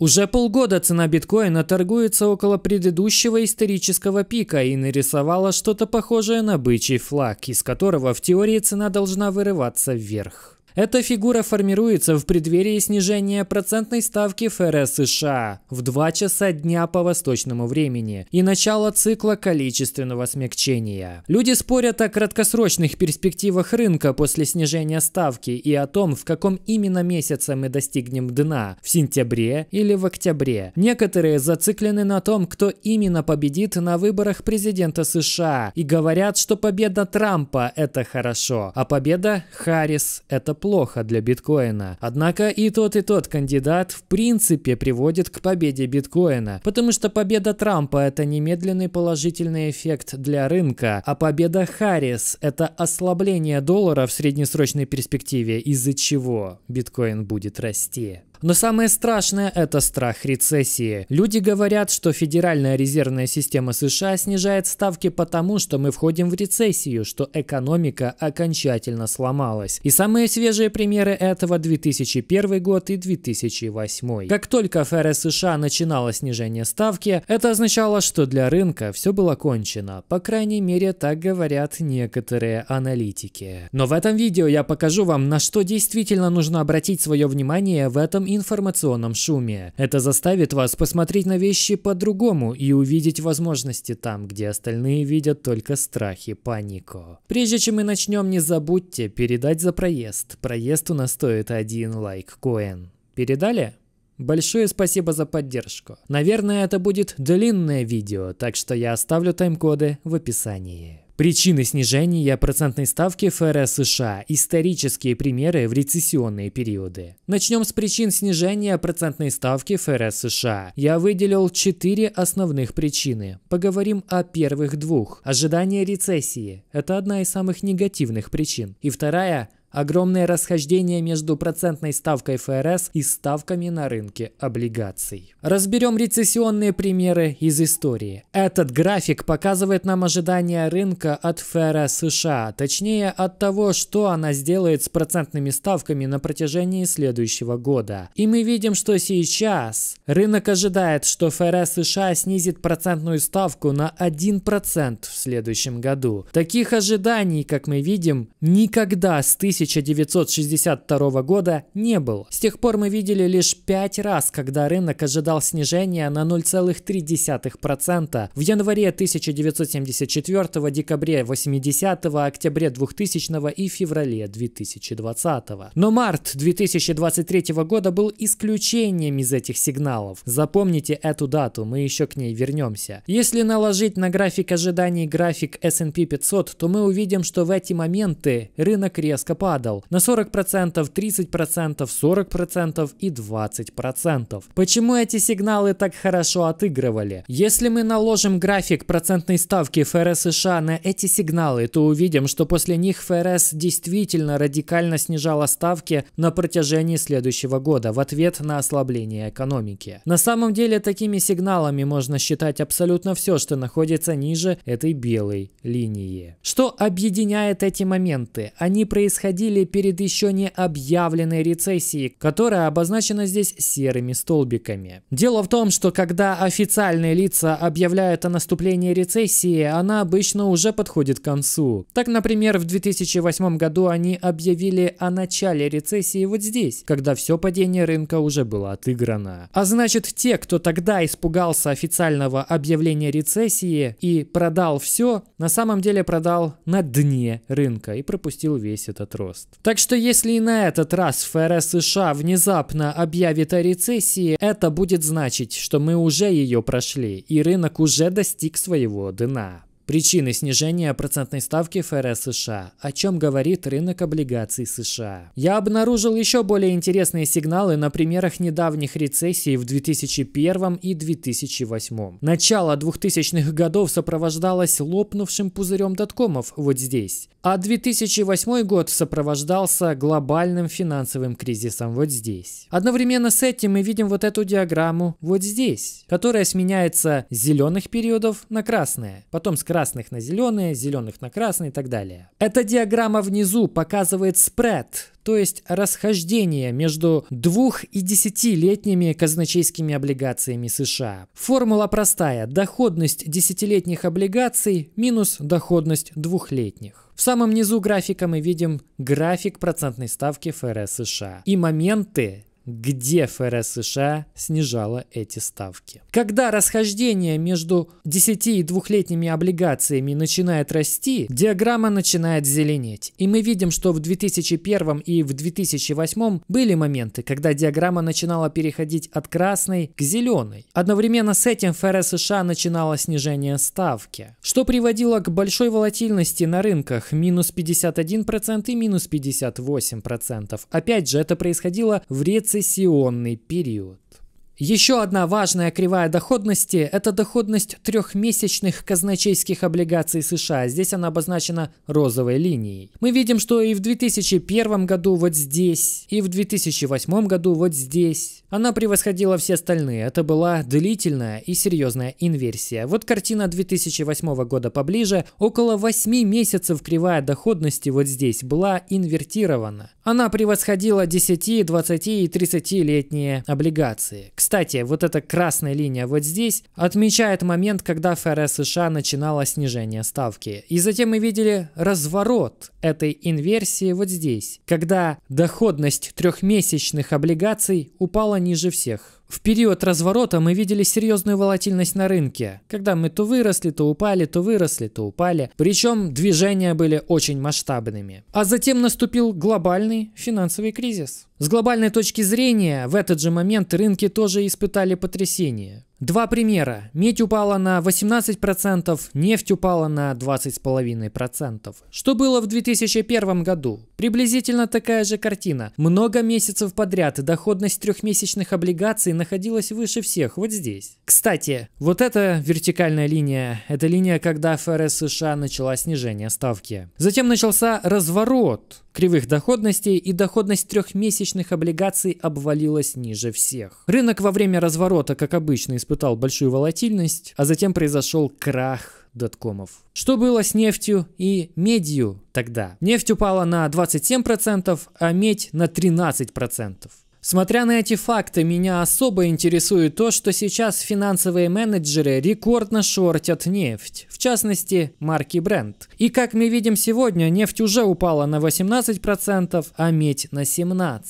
Уже полгода цена биткоина торгуется около предыдущего исторического пика и нарисовала что-то похожее на бычий флаг, из которого в теории цена должна вырываться вверх. Эта фигура формируется в преддверии снижения процентной ставки ФРС США в 2 часа дня по восточному времени и начала цикла количественного смягчения. Люди спорят о краткосрочных перспективах рынка после снижения ставки и о том, в каком именно месяце мы достигнем дна – в сентябре или в октябре. Некоторые зациклены на том, кто именно победит на выборах президента США и говорят, что победа Трампа – это хорошо, а победа Харрис – это плохо для биткоина. Однако и тот, и тот кандидат в принципе приводит к победе биткоина, потому что победа Трампа – это немедленный положительный эффект для рынка, а победа Харрис – это ослабление доллара в среднесрочной перспективе, из-за чего биткоин будет расти. Но самое страшное – это страх рецессии. Люди говорят, что Федеральная резервная система США снижает ставки потому, что мы входим в рецессию, что экономика окончательно сломалась. И самые свежие примеры этого 2001 год и 2008. Как только ФРС США начинало снижение ставки, это означало, что для рынка все было кончено. По крайней мере, так говорят некоторые аналитики. Но в этом видео я покажу вам, на что действительно нужно обратить свое внимание в этом информационном шуме. Это заставит вас посмотреть на вещи по-другому и увидеть возможности там, где остальные видят только страх и панику. Прежде чем мы начнем, не забудьте передать за проезд. Проезд у нас стоит один лайк коин. Передали? Большое спасибо за поддержку. Наверное, это будет длинное видео, так что я оставлю тайм-коды в описании. Причины снижения процентной ставки ФРС США – исторические примеры в рецессионные периоды. Начнем с причин снижения процентной ставки ФРС США. Я выделил четыре основных причины. Поговорим о первых двух. Ожидание рецессии – это одна из самых негативных причин. И вторая огромное расхождение между процентной ставкой ФРС и ставками на рынке облигаций. Разберем рецессионные примеры из истории. Этот график показывает нам ожидания рынка от ФРС США, точнее от того, что она сделает с процентными ставками на протяжении следующего года. И мы видим, что сейчас рынок ожидает, что ФРС США снизит процентную ставку на 1% в следующем году. Таких ожиданий, как мы видим, никогда с тысяч. 1962 года не было. С тех пор мы видели лишь 5 раз, когда рынок ожидал снижения на 0,3%. В январе 1974, декабре 80, октябре 2000 и феврале 2020. Но март 2023 года был исключением из этих сигналов. Запомните эту дату, мы еще к ней вернемся. Если наложить на график ожиданий график S&P 500, то мы увидим, что в эти моменты рынок резко падал падал на 40%, 30%, 40% и 20%. Почему эти сигналы так хорошо отыгрывали? Если мы наложим график процентной ставки ФРС США на эти сигналы, то увидим, что после них ФРС действительно радикально снижала ставки на протяжении следующего года в ответ на ослабление экономики. На самом деле такими сигналами можно считать абсолютно все, что находится ниже этой белой линии. Что объединяет эти моменты? Они происходили выходили перед еще не объявленной рецессией, которая обозначена здесь серыми столбиками. Дело в том, что когда официальные лица объявляют о наступлении рецессии, она обычно уже подходит к концу. Так, например, в 2008 году они объявили о начале рецессии вот здесь, когда все падение рынка уже было отыграно. А значит, те, кто тогда испугался официального объявления рецессии и продал все, на самом деле продал на дне рынка и пропустил весь этот рост прирост. Так что если и на этот раз ФРС США внезапно объявит о рецессии, это будет значить, что мы уже ее прошли и рынок уже достиг своего дна. Причины снижения процентной ставки ФРС США, о чем говорит рынок облигаций США. Я обнаружил еще более интересные сигналы на примерах недавних рецессий в 2001 и 2008. Начало 2000-х годов сопровождалось лопнувшим пузырем доткомов вот здесь, а 2008 год сопровождался глобальным финансовым кризисом вот здесь. Одновременно с этим мы видим вот эту диаграмму вот здесь, которая сменяется с зеленых периодов на красные, потом с красных красных на зеленые, зеленых на красные и так далее. Эта диаграмма внизу показывает спред, то есть расхождение между двух- и десятилетними казначейскими облигациями США. Формула простая – доходность десятилетних облигаций минус доходность двухлетних. В самом низу графика мы видим график процентной ставки ФРС США и моменты, где ФРС США снижала эти ставки. Когда расхождение между 10 и 2-летними облигациями начинает расти, диаграмма начинает зеленеть. И мы видим, что в 2001 и в 2008 были моменты, когда диаграмма начинала переходить от красной к зеленой. Одновременно с этим ФРС США начинало снижение ставки, что приводило к большой волатильности на рынках минус 51% и минус 58%. Опять же, это происходило в рецессии сессионный период. Еще одна важная кривая доходности – это доходность трехмесячных казначейских облигаций США. Здесь она обозначена розовой линией. Мы видим, что и в 2001 году вот здесь, и в 2008 году вот здесь она превосходила все остальные. Это была длительная и серьезная инверсия. Вот картина 2008 года поближе. Около 8 месяцев кривая доходности вот здесь была инвертирована. Она превосходила 10, 20 и 30-летние облигации. Кстати, вот эта красная линия вот здесь отмечает момент, когда ФРС США начинала снижение ставки. И затем мы видели разворот этой инверсии вот здесь, когда доходность трехмесячных облигаций упала ниже всех. В период разворота мы видели серьезную волатильность на рынке, когда мы то выросли, то упали, то выросли, то упали. Причем движения были очень масштабными. А затем наступил глобальный финансовый кризис. С глобальной точки зрения, в этот же момент рынки тоже испытали потрясение. Два примера. Медь упала на 18%, нефть упала на 20,5%. Что было в 2001 году? Приблизительно такая же картина. Много месяцев подряд доходность трехмесячных облигаций находилась выше всех, вот здесь. Кстати, вот эта вертикальная линия, это линия, когда ФРС США начала снижение ставки. Затем начался разворот кривых доходностей и доходность трехмесячных облигаций обвалилась ниже всех. Рынок во время разворота, как обычно, испытал большую волатильность, а затем произошел крах доткомов. Что было с нефтью и медью тогда? Нефть упала на 27%, а медь на 13%. Смотря на эти факты, меня особо интересует то, что сейчас финансовые менеджеры рекордно шортят нефть, в частности, марки бренд. И как мы видим сегодня, нефть уже упала на 18%, а медь на 17%.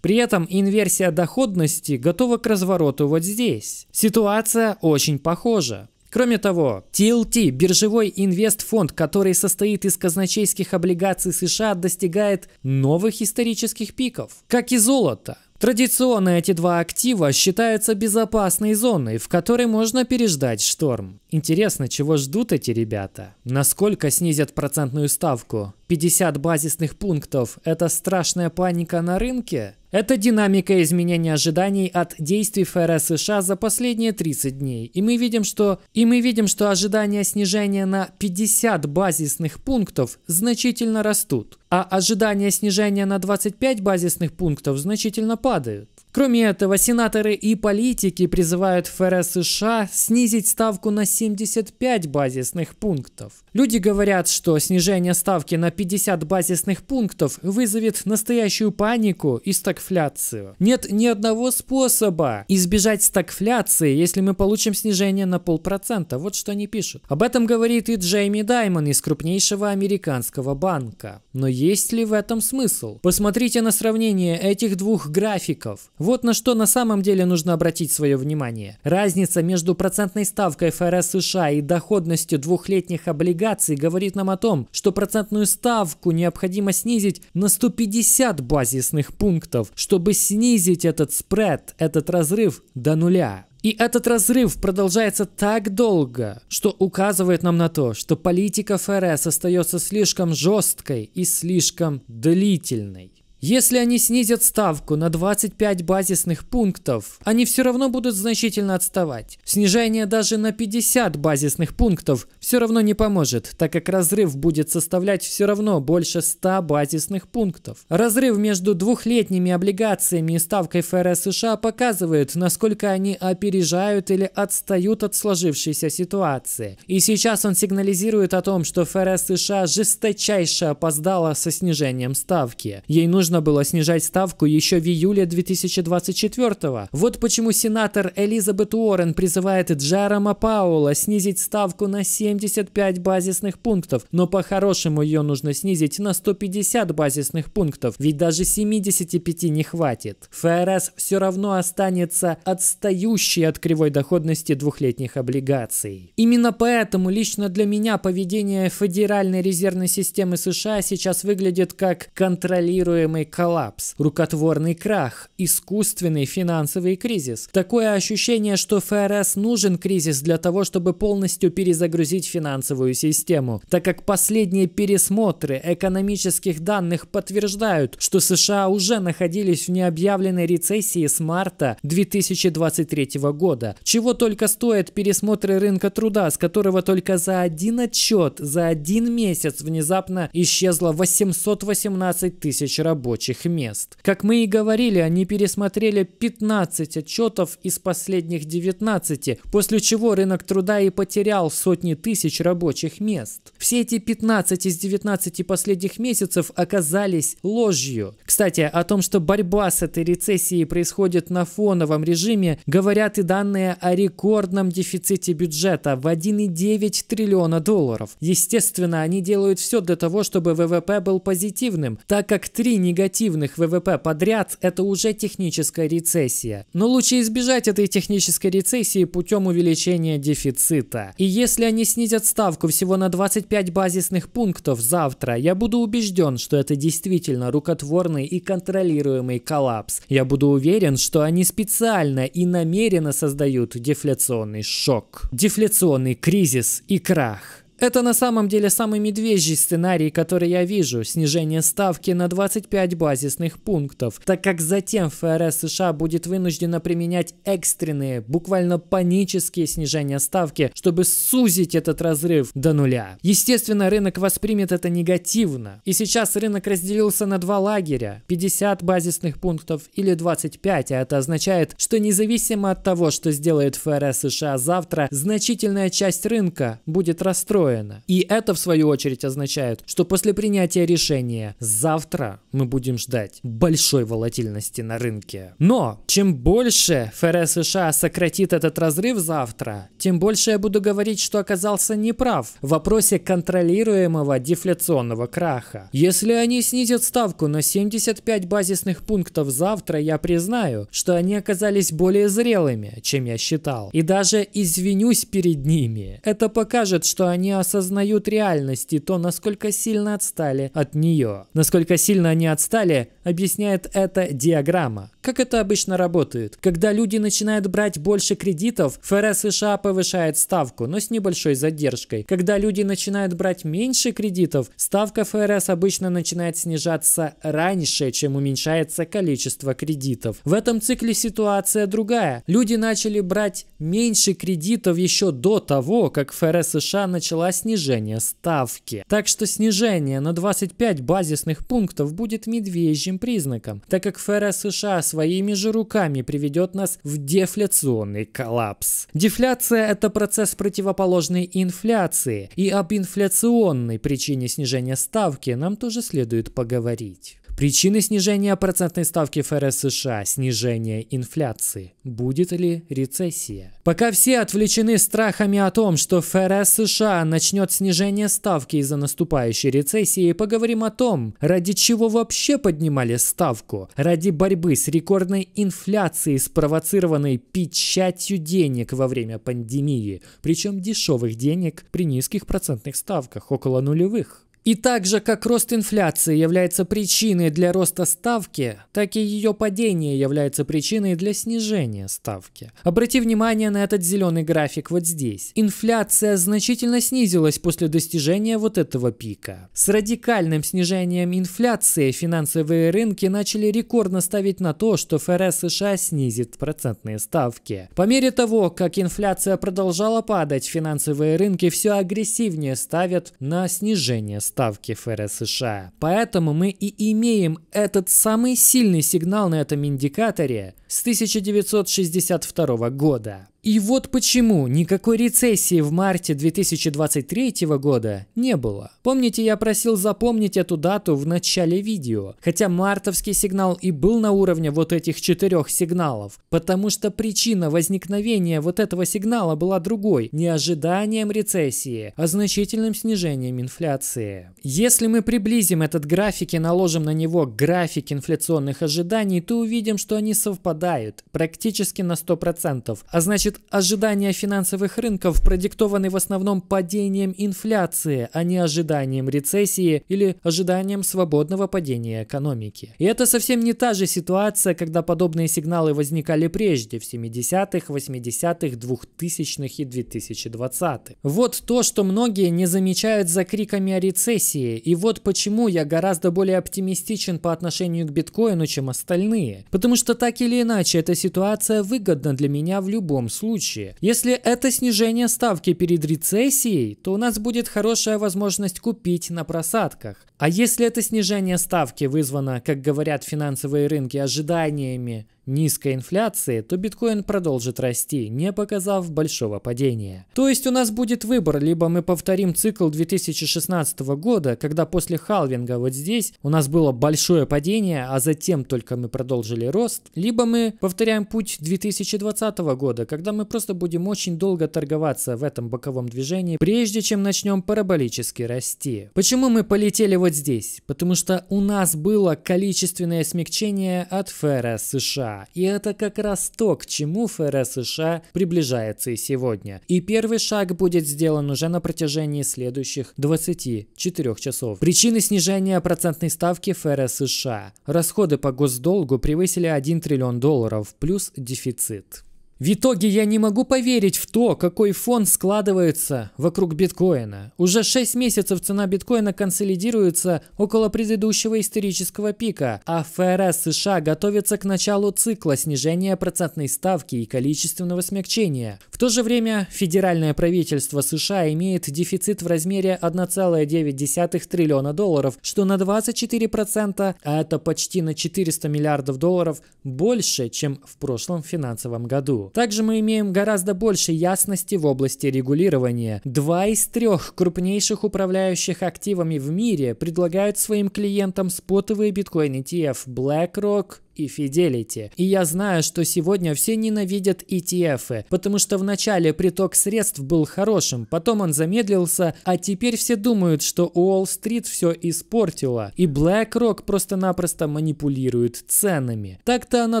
При этом инверсия доходности готова к развороту вот здесь. Ситуация очень похожа. Кроме того, TLT, биржевой инвестфонд, который состоит из казначейских облигаций США, достигает новых исторических пиков. Как и золото, Традиционно эти два актива считаются безопасной зоной, в которой можно переждать шторм. Интересно, чего ждут эти ребята? Насколько снизят процентную ставку? 50 базисных пунктов – это страшная паника на рынке? Это динамика изменения ожиданий от действий ФРС США за последние 30 дней. И мы видим, что, и мы видим, что ожидания снижения на 50 базисных пунктов значительно растут, а ожидания снижения на 25 базисных пунктов значительно падают. Кроме этого, сенаторы и политики призывают ФРС США снизить ставку на 75 базисных пунктов. Люди говорят, что снижение ставки на 50 базисных пунктов вызовет настоящую панику и стагфляцию. Нет ни одного способа избежать стагфляции, если мы получим снижение на полпроцента. Вот что они пишут. Об этом говорит и Джейми Даймон из крупнейшего американского банка. Но есть ли в этом смысл? Посмотрите на сравнение этих двух графиков. Вот на что на самом деле нужно обратить свое внимание. Разница между процентной ставкой ФРС США и доходностью двухлетних облигаций говорит нам о том, что процентную ставку необходимо снизить на 150 базисных пунктов, чтобы снизить этот спред, этот разрыв до нуля. И этот разрыв продолжается так долго, что указывает нам на то, что политика ФРС остается слишком жесткой и слишком длительной. Если они снизят ставку на 25 базисных пунктов, они все равно будут значительно отставать. Снижение даже на 50 базисных пунктов все равно не поможет, так как разрыв будет составлять все равно больше 100 базисных пунктов. Разрыв между двухлетними облигациями и ставкой ФРС США показывает, насколько они опережают или отстают от сложившейся ситуации. И сейчас он сигнализирует о том, что ФРС США жесточайше опоздала со снижением ставки. Ей нужно нужно было снижать ставку еще в июле 2024 года. Вот почему сенатор Элизабет Уоррен призывает Джарома Пауэлла снизить ставку на 75 базисных пунктов, но по-хорошему ее нужно снизить на 150 базисных пунктов, ведь даже 75 не хватит. ФРС все равно останется отстающей от кривой доходности двухлетних облигаций. Именно поэтому лично для меня поведение Федеральной резервной системы США сейчас выглядит как контролируемый называемый коллапс, рукотворный крах, искусственный финансовый кризис. Такое ощущение, что ФРС нужен кризис для того, чтобы полностью перезагрузить финансовую систему, так как последние пересмотры экономических данных подтверждают, что США уже находились в необъявленной рецессии с марта 2023 года. Чего только стоят пересмотры рынка труда, с которого только за один отчет за один месяц внезапно исчезло 818 тысяч работ рабочих мест. Как мы и говорили, они пересмотрели 15 отчетов из последних 19, после чего рынок труда и потерял сотни тысяч рабочих мест. Все эти 15 из 19 последних месяцев оказались ложью. Кстати, о том, что борьба с этой рецессией происходит на фоновом режиме, говорят и данные о рекордном дефиците бюджета в 1,9 триллиона долларов. Естественно, они делают все для того, чтобы ВВП был позитивным, так как три негативных негативных ВВП подряд – это уже техническая рецессия. Но лучше избежать этой технической рецессии путем увеличения дефицита. И если они снизят ставку всего на 25 базисных пунктов завтра, я буду убежден, что это действительно рукотворный и контролируемый коллапс. Я буду уверен, что они специально и намеренно создают дефляционный шок. Дефляционный кризис и крах. Это на самом деле самый медвежий сценарий, который я вижу – снижение ставки на 25 базисных пунктов, так как затем ФРС США будет вынуждена применять экстренные, буквально панические снижения ставки, чтобы сузить этот разрыв до нуля. Естественно, рынок воспримет это негативно. И сейчас рынок разделился на два лагеря – 50 базисных пунктов или 25, а это означает, что независимо от того, что сделает ФРС США завтра, значительная часть рынка будет расстроена устроено. И это, в свою очередь, означает, что после принятия решения завтра мы будем ждать большой волатильности на рынке. Но чем больше ФРС США сократит этот разрыв завтра, тем больше я буду говорить, что оказался неправ в вопросе контролируемого дефляционного краха. Если они снизят ставку на 75 базисных пунктов завтра, я признаю, что они оказались более зрелыми, чем я считал, и даже извинюсь перед ними. Это покажет, что они осознают реальность и то, насколько сильно отстали от нее. Насколько сильно они отстали, объясняет эта диаграмма. Как это обычно работает? Когда люди начинают брать больше кредитов, ФРС США повышает ставку, но с небольшой задержкой. Когда люди начинают брать меньше кредитов, ставка ФРС обычно начинает снижаться раньше, чем уменьшается количество кредитов. В этом цикле ситуация другая. Люди начали брать меньше кредитов еще до того, как ФРС США начала снижение ставки. Так что снижение на 25 базисных пунктов будет медвежьим признаком, так как ФРС США с своими же руками приведет нас в дефляционный коллапс. Дефляция – это процесс противоположной инфляции, и об инфляционной причине снижения ставки нам тоже следует поговорить. Причины снижения процентной ставки ФРС США – снижение инфляции. Будет ли рецессия? Пока все отвлечены страхами о том, что ФРС США начнет снижение ставки из-за наступающей рецессии, поговорим о том, ради чего вообще поднимали ставку. Ради борьбы с рекордной инфляцией, спровоцированной печатью денег во время пандемии, причем дешевых денег при низких процентных ставках, около нулевых. И так же, как рост инфляции является причиной для роста ставки, так и ее падение является причиной для снижения ставки. Обрати внимание на этот зеленый график вот здесь. Инфляция значительно снизилась после достижения вот этого пика. С радикальным снижением инфляции финансовые рынки начали рекордно ставить на то, что ФРС США снизит процентные ставки. По мере того, как инфляция продолжала падать, финансовые рынки все агрессивнее ставят на снижение ставки ставки ФРС США. Поэтому мы и имеем этот самый сильный сигнал на этом индикаторе – с 1962 года. И вот почему никакой рецессии в марте 2023 года не было. Помните, я просил запомнить эту дату в начале видео, хотя мартовский сигнал и был на уровне вот этих четырех сигналов, потому что причина возникновения вот этого сигнала была другой, не ожиданием рецессии, а значительным снижением инфляции. Если мы приблизим этот график и наложим на него график инфляционных ожиданий, то увидим, что они совпадают спадает практически на 100%, а значит ожидания финансовых рынков продиктованы в основном падением инфляции, а не ожиданием рецессии или ожиданием свободного падения экономики. И это совсем не та же ситуация, когда подобные сигналы возникали прежде, в 70-х, 80-х, 2000-х и 2020-х. Вот то, что многие не замечают за криками о рецессии, и вот почему я гораздо более оптимистичен по отношению к биткоину, чем остальные. Потому что так или иначе иначе, эта ситуация выгодна для меня в любом случае. Если это снижение ставки перед рецессией, то у нас будет хорошая возможность купить на просадках. А если это снижение ставки вызвано, как говорят финансовые рынки, ожиданиями низкой инфляции, то биткоин продолжит расти, не показав большого падения. То есть у нас будет выбор, либо мы повторим цикл 2016 года, когда после халвинга вот здесь у нас было большое падение, а затем только мы продолжили рост, либо мы повторяем путь 2020 года, когда мы просто будем очень долго торговаться в этом боковом движении, прежде чем начнем параболически расти. Почему мы полетели вот здесь? Потому что у нас было количественное смягчение от ФРС США. И это как раз то, к чему ФРС США приближается и сегодня. И первый шаг будет сделан уже на протяжении следующих 24 часов. Причины снижения процентной ставки ФРС США. Расходы по госдолгу превысили 1 триллион долларов плюс дефицит. В итоге я не могу поверить в то, какой фон складывается вокруг биткоина. Уже 6 месяцев цена биткоина консолидируется около предыдущего исторического пика, а ФРС США готовится к началу цикла снижения процентной ставки и количественного смягчения. В то же время федеральное правительство США имеет дефицит в размере 1,9 триллиона долларов, что на 24%, а это почти на 400 миллиардов долларов больше, чем в прошлом финансовом году. Также мы имеем гораздо больше ясности в области регулирования. Два из трех крупнейших управляющих активами в мире предлагают своим клиентам спотовые биткоин ETF BlackRock и Fidelity. И я знаю, что сегодня все ненавидят ETF, потому что в начале приток средств был хорошим, потом он замедлился, а теперь все думают, что Уолл-стрит все испортила, и BlackRock просто-напросто манипулирует ценами. Так-то оно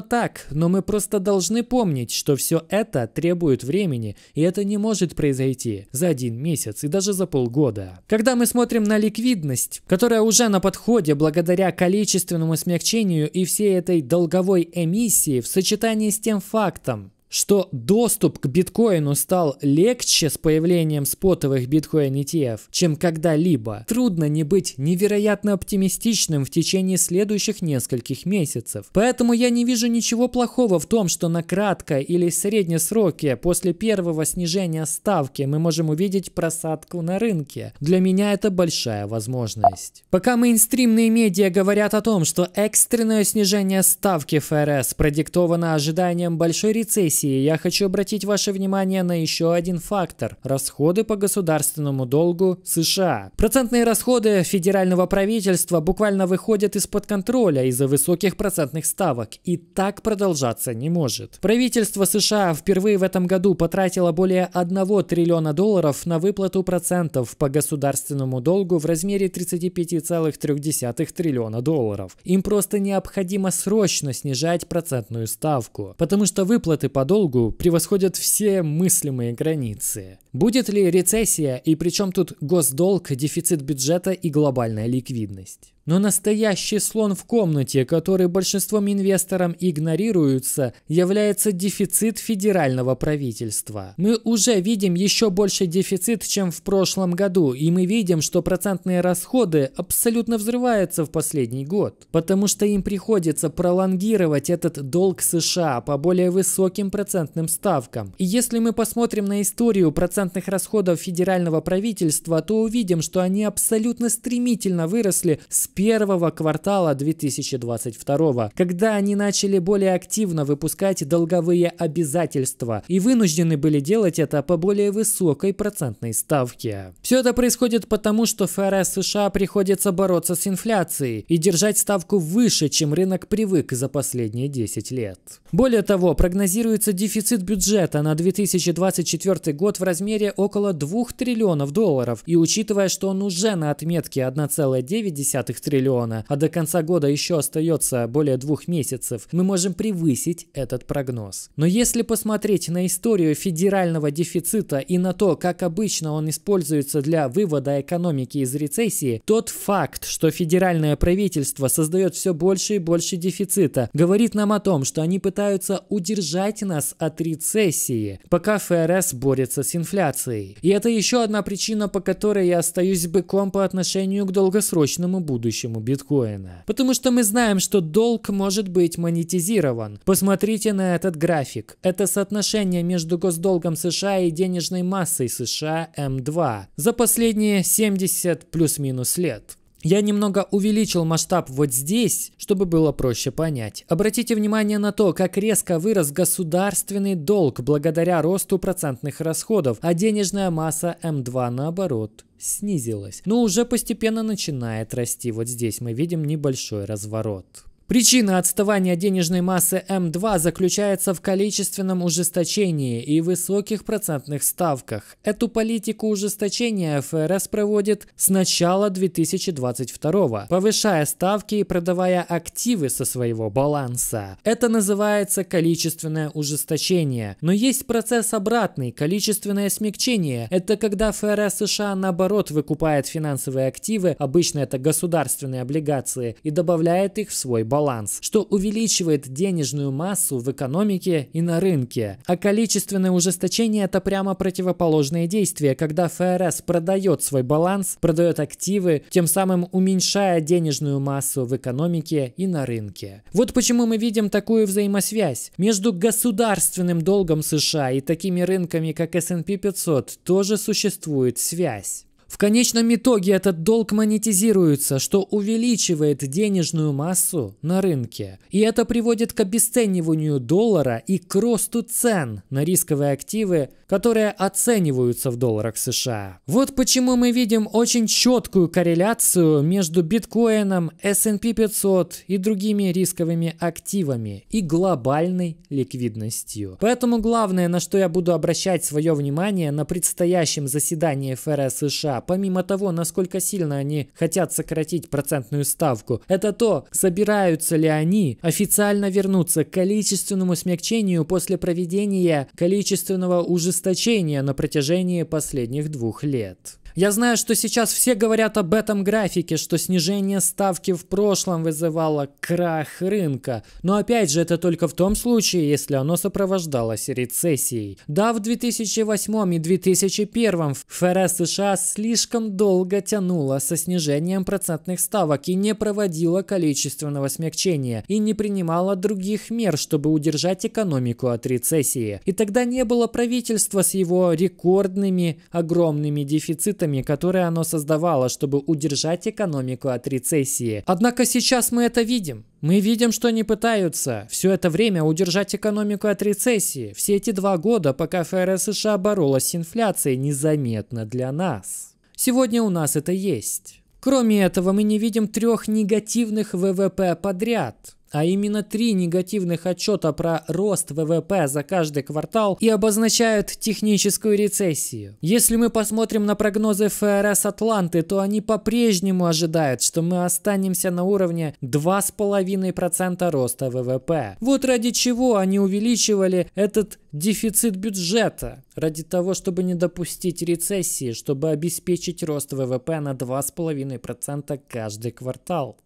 так, но мы просто должны помнить, что все это требует времени, и это не может произойти за один месяц и даже за полгода. Когда мы смотрим на ликвидность, которая уже на подходе благодаря количественному смягчению и всей этой долговой эмиссии в сочетании с тем фактом, что доступ к биткоину стал легче с появлением спотовых биткоин ETF, чем когда-либо. Трудно не быть невероятно оптимистичным в течение следующих нескольких месяцев. Поэтому я не вижу ничего плохого в том, что на кратко или среднесроке после первого снижения ставки мы можем увидеть просадку на рынке. Для меня это большая возможность. Пока мейнстримные медиа говорят о том, что экстренное снижение ставки ФРС продиктовано ожиданием большой рецессии комиссии я хочу обратить ваше внимание на еще один фактор – расходы по государственному долгу США. Процентные расходы федерального правительства буквально выходят из-под контроля из-за высоких процентных ставок, и так продолжаться не может. Правительство США впервые в этом году потратило более 1 триллиона долларов на выплату процентов по государственному долгу в размере 35,3 триллиона долларов. Им просто необходимо срочно снижать процентную ставку, потому что выплаты по долгу превосходят все мыслимые границы. Будет ли рецессия и при чем тут госдолг, дефицит бюджета и глобальная ликвидность? Но настоящий слон в комнате, который большинством инвесторам игнорируется, является дефицит федерального правительства. Мы уже видим еще больше дефицит, чем в прошлом году, и мы видим, что процентные расходы абсолютно взрываются в последний год, потому что им приходится пролонгировать этот долг США по более высоким процентным ставкам. И если мы посмотрим на историю процентных расходов федерального правительства, то увидим, что они абсолютно стремительно выросли с первого квартала 2022, когда они начали более активно выпускать долговые обязательства и вынуждены были делать это по более высокой процентной ставке. Все это происходит потому, что ФРС США приходится бороться с инфляцией и держать ставку выше, чем рынок привык за последние 10 лет. Более того, прогнозируется дефицит бюджета на 2024 год в размере около 2 триллионов долларов, и учитывая, что он уже на отметке 1,9 триллиона, триллиона, а до конца года еще остается более двух месяцев, мы можем превысить этот прогноз. Но если посмотреть на историю федерального дефицита и на то, как обычно он используется для вывода экономики из рецессии, тот факт, что федеральное правительство создает все больше и больше дефицита, говорит нам о том, что они пытаются удержать нас от рецессии, пока ФРС борется с инфляцией. И это еще одна причина, по которой я остаюсь быком по отношению к долгосрочному будущему будущему биткоина. Потому что мы знаем, что долг может быть монетизирован. Посмотрите на этот график. Это соотношение между госдолгом США и денежной массой США М2 за последние 70 плюс-минус лет. Я немного увеличил масштаб вот здесь, чтобы было проще понять. Обратите внимание на то, как резко вырос государственный долг благодаря росту процентных расходов, а денежная масса М2 эм наоборот снизилась, но уже постепенно начинает расти. Вот здесь мы видим небольшой разворот. Причина отставания денежной массы М2 заключается в количественном ужесточении и высоких процентных ставках. Эту политику ужесточения ФРС проводит с начала 2022 повышая ставки и продавая активы со своего баланса. Это называется количественное ужесточение. Но есть процесс обратный – количественное смягчение. Это когда ФРС США наоборот выкупает финансовые активы, обычно это государственные облигации, и добавляет их в свой баланс баланс, что увеличивает денежную массу в экономике и на рынке. А количественное ужесточение – это прямо противоположное действие, когда ФРС продает свой баланс, продает активы, тем самым уменьшая денежную массу в экономике и на рынке. Вот почему мы видим такую взаимосвязь. Между государственным долгом США и такими рынками, как S&P 500, тоже существует связь. В конечном итоге этот долг монетизируется, что увеличивает денежную массу на рынке. И это приводит к обесцениванию доллара и к росту цен на рисковые активы, которые оцениваются в долларах США. Вот почему мы видим очень четкую корреляцию между биткоином, S&P 500 и другими рисковыми активами и глобальной ликвидностью. Поэтому главное, на что я буду обращать свое внимание на предстоящем заседании ФРС США помимо того, насколько сильно они хотят сократить процентную ставку, это то, собираются ли они официально вернуться к количественному смягчению после проведения количественного ужесточения на протяжении последних двух лет. Я знаю, что сейчас все говорят об этом графике, что снижение ставки в прошлом вызывало крах рынка. Но опять же, это только в том случае, если оно сопровождалось рецессией. Да, в 2008 и 2001 ФРС США слишком долго тянула со снижением процентных ставок и не проводила количественного смягчения и не принимала других мер, чтобы удержать экономику от рецессии. И тогда не было правительства с его рекордными огромными дефицитами продуктами, которые оно создавало, чтобы удержать экономику от рецессии. Однако сейчас мы это видим. Мы видим, что они пытаются все это время удержать экономику от рецессии. Все эти два года, пока ФРС США боролась с инфляцией, незаметно для нас. Сегодня у нас это есть. Кроме этого, мы не видим трех негативных ВВП подряд а именно три негативных отчета про рост ВВП за каждый квартал и обозначают техническую рецессию. Если мы посмотрим на прогнозы ФРС Атланты, то они по-прежнему ожидают, что мы останемся на уровне 2,5% роста ВВП. Вот ради чего они увеличивали этот дефицит бюджета. Ради того, чтобы не допустить рецессии, чтобы обеспечить рост ВВП на 2,5% каждый квартал.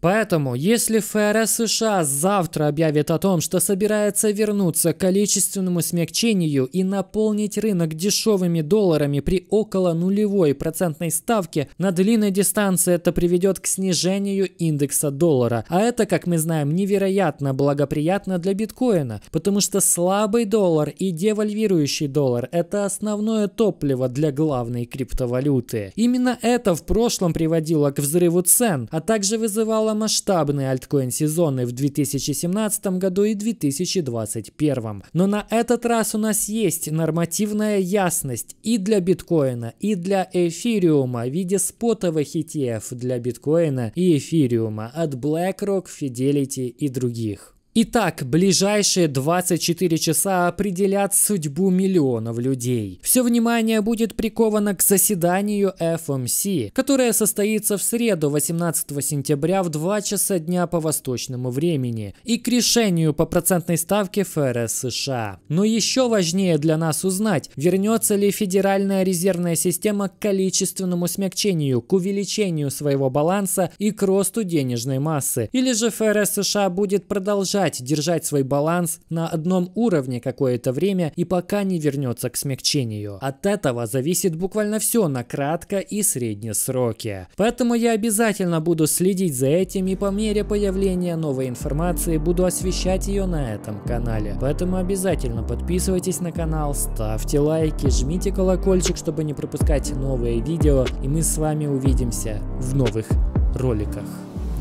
Поэтому, если ФРС США завтра объявит о том, что собирается вернуться к количественному смягчению и наполнить рынок дешевыми долларами при около нулевой процентной ставке, на длинной дистанции это приведет к снижению индекса доллара. А это, как мы знаем, невероятно благоприятно для биткоина, потому что слабый доллар и девальвирующий доллар – это основное топливо для главной криптовалюты. Именно это в прошлом приводило к взрыву цен, а также вызывало начала альткоин-сезоны в 2017 году и 2021. Но на этот раз у нас есть нормативная ясность и для биткоина, и для эфириума в виде спотовых ETF для биткоина и эфириума от BlackRock, Fidelity и других. Итак, ближайшие 24 часа определят судьбу миллионов людей. Все внимание будет приковано к заседанию FMC, эм которое состоится в среду 18 сентября в 2 часа дня по восточному времени, и к решению по процентной ставке ФРС США. Но еще важнее для нас узнать, вернется ли Федеральная резервная система к количественному смягчению, к увеличению своего баланса и к росту денежной массы, или же ФРС США будет продолжать продолжать держать свой баланс на одном уровне какое-то время и пока не вернется к смягчению. От этого зависит буквально все на кратко и средние сроки. Поэтому я обязательно буду следить за этим и по мере появления новой информации буду освещать ее на этом канале. Поэтому обязательно подписывайтесь на канал, ставьте лайки, жмите колокольчик, чтобы не пропускать новые видео и мы с вами увидимся в новых роликах.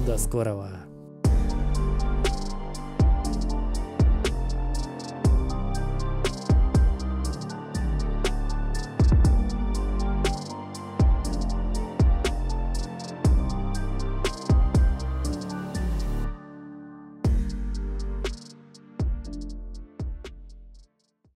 До скорого!